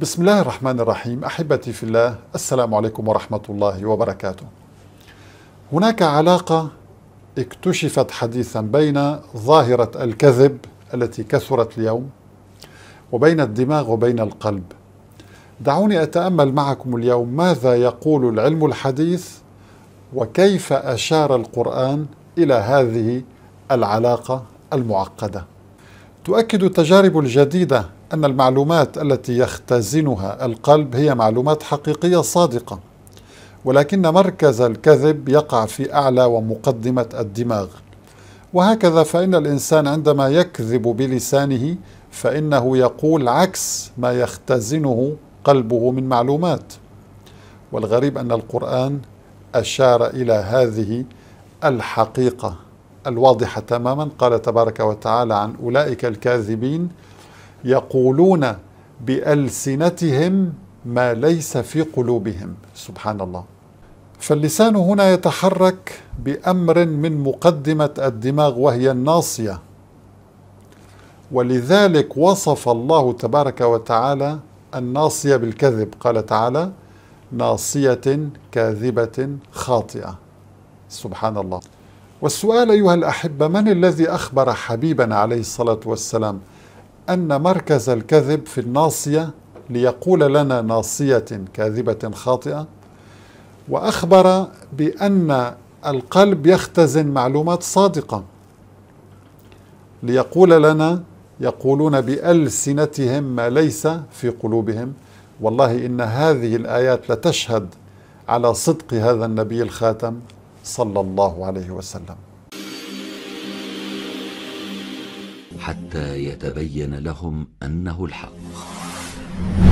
بسم الله الرحمن الرحيم احبتي في الله السلام عليكم ورحمه الله وبركاته. هناك علاقه اكتشفت حديثا بين ظاهره الكذب التي كثرت اليوم وبين الدماغ وبين القلب. دعوني اتامل معكم اليوم ماذا يقول العلم الحديث وكيف اشار القران الى هذه العلاقه المعقده. تؤكد التجارب الجديدة أن المعلومات التي يختزنها القلب هي معلومات حقيقية صادقة ولكن مركز الكذب يقع في أعلى ومقدمة الدماغ وهكذا فإن الإنسان عندما يكذب بلسانه فإنه يقول عكس ما يختزنه قلبه من معلومات والغريب أن القرآن أشار إلى هذه الحقيقة الواضحة تماما قال تبارك وتعالى عن أولئك الكاذبين يقولون بألسنتهم ما ليس في قلوبهم سبحان الله فاللسان هنا يتحرك بأمر من مقدمة الدماغ وهي الناصية ولذلك وصف الله تبارك وتعالى الناصية بالكذب قال تعالى ناصية كاذبة خاطئة سبحان الله والسؤال أيها الأحبة من الذي أخبر حبيبنا عليه الصلاة والسلام أن مركز الكذب في الناصية ليقول لنا ناصية كاذبة خاطئة وأخبر بأن القلب يختزن معلومات صادقة ليقول لنا يقولون بألسنتهم ما ليس في قلوبهم والله إن هذه الآيات لتشهد على صدق هذا النبي الخاتم صلى الله عليه وسلم حتى يتبين لهم انه الحق